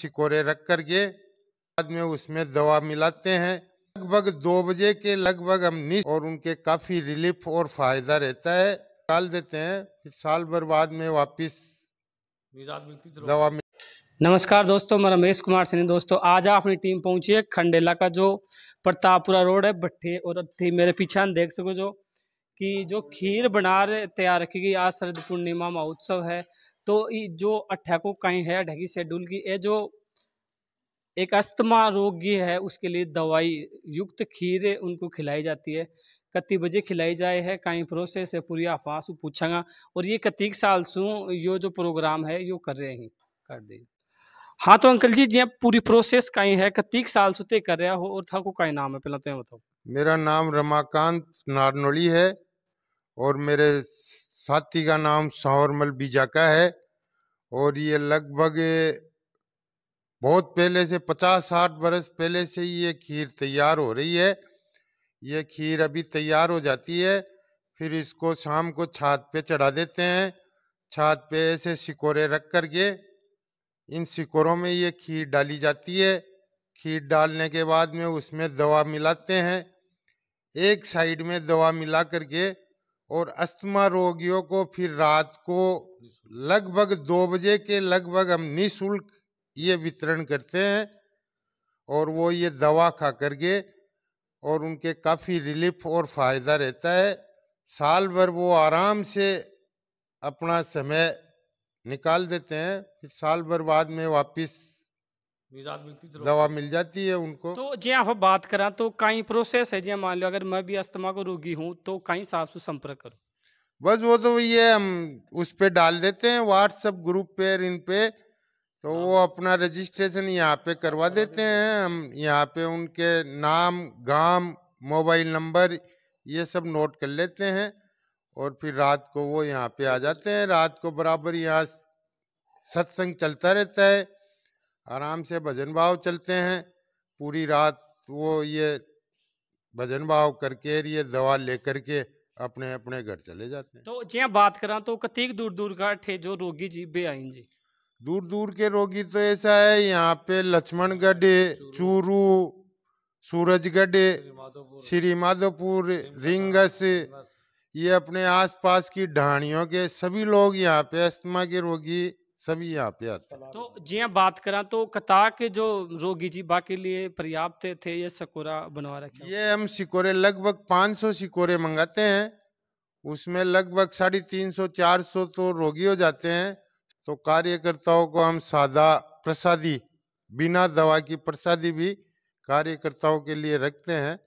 सिकोरे रख करके बाद में उसमें दवा मिलाते हैं लगभग दो बजे के लगभग हम निश और उनके काफ़ी रिलीफ और फायदा रहता है डाल देते हैं फिर साल भर बाद में वापिस दवा मिल नमस्कार दोस्तों मैं रमेश कुमार सिंह दोस्तों आज आप अपनी टीम पहुंची है खंडेला का जो प्रतापपुरा रोड है भट्ठे और अट्ठे मेरे पीछे देख सको जो कि जो खीर बना रहे तैयार रखी गई आज शरद पूर्णिमा महोत्सव है तो जो अठैको काई है ढकी शेड्यूल की ये जो एक अस्थमा रोगी है उसके लिए दवाई युक्त खीर उनको खिलाई जाती है कति बजे खिलाई जाए है कहीं प्रोसेस है पूरी आफास पूछागा और ये कतिक साल सू यो जो प्रोग्राम है यो कर रहे हैं कर दे हाँ तो अंकल जी जी पूरी प्रोसेस कहीं है कतिक साल सु कर रहा हो और था को कहीं नाम है पहला तो बताओ मेरा नाम रमाकांत नारनोली है और मेरे साथी का नाम बीजा का है और ये लगभग बहुत पहले से पचास साठ बरस पहले से ही ये खीर तैयार हो रही है ये खीर अभी तैयार हो जाती है फिर इसको शाम को छात पे चढ़ा देते हैं छात पे ऐसे सिकोरे रख कर के इन सिकोरों में ये खीर डाली जाती है खीर डालने के बाद में उसमें दवा मिलाते हैं एक साइड में दवा मिला करके और अस्थमा रोगियों को फिर रात को लगभग दो बजे के लगभग हम निःशुल्क ये वितरण करते हैं और वो ये दवा खा करके और उनके काफ़ी रिलीफ और फ़ायदा रहता है साल भर वो आराम से अपना समय निकाल देते हैं फिर साल भर बाद में वापस दवा मिल जाती है उनको तो जी आप बात करा तो कहीं प्रोसेस है जी मान लो अगर मैं भी अस्थमा को रोगी हूँ तो कहीं साफ से संपर्क करूँ बस वो तो ये हम उस पे डाल देते हैं व्हाट्सएप ग्रुप पे इन पे तो वो हाँ। अपना रजिस्ट्रेशन यहाँ पे करवा देते हैं हम यहाँ पे उनके नाम गांव मोबाइल नंबर ये सब नोट कर लेते हैं और फिर रात को वो यहाँ पे आ जाते हैं रात को बराबर यहाँ सत्संग चलता रहता है आराम से भजन भाव चलते हैं पूरी रात वो ये भजन भाव करके ये दवा लेकर के अपने अपने घर चले जाते हैं तो जी हाँ, बात करा तो कतीक दूर दूर का थे जो रोगी जी बे आई जी दूर दूर के रोगी तो ऐसा है यहाँ पे लक्ष्मणगढ़ चूरू सूरजगढ़ श्री माधोपुर रिंगस ये अपने आसपास की ढाणियों के सभी लोग यहाँ पे अस्थमा के रोगी सभी यहाँ पे आते हैं तो जी हाँ, बात करा तो कता के जो रोगी जी बाकी लिए पर्याप्त थे ये सिकोरा बनवा रखे ये हम सिकोरे लगभग 500 सिकोरे मंगाते हैं उसमें लगभग साढ़े तीन सौ चार सौ तो रोगी हो जाते हैं तो कार्यकर्ताओं को हम सादा प्रसादी बिना दवा की प्रसादी भी कार्यकर्ताओं के लिए रखते हैं